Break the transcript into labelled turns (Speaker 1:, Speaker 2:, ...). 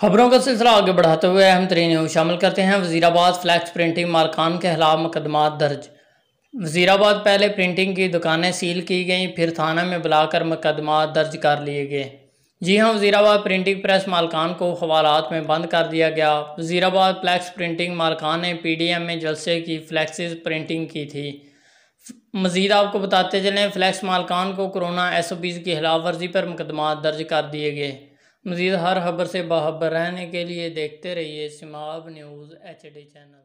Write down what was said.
Speaker 1: खबरों का सिलसिला आगे बढ़ाते हुए अहम तरीन न्यूज शामिल करते हैं वजीराबाद फ्लैक्स प्रिंटिंग मालकान के खिलाफ मुकदमा दर्ज वजीराबाद पहले प्रिंटिंग की दुकानें सील की गईं फिर थाना में बुलाकर मुकदमा दर्ज कर लिए गए जी हाँ वजीराबाद प्रिंटिंग प्रेस मालकान को हवालात में बंद कर दिया गया वजीराबाद फ्लैक्स प्रिंटिंग मालकान ने पी डी एम में जलसे की फ्लैक्स प्रिंटिंग की थी मज़ीद आपको बताते चलें फ्लैक्स मालकान को कोरोना एस ओ पीज़ की खिलाफ वर्जी पर मुकदमा दर्ज कर दिए गए मज़ीद हर खबर से बाखबर रहने के लिए देखते रहिए Simab news H D channel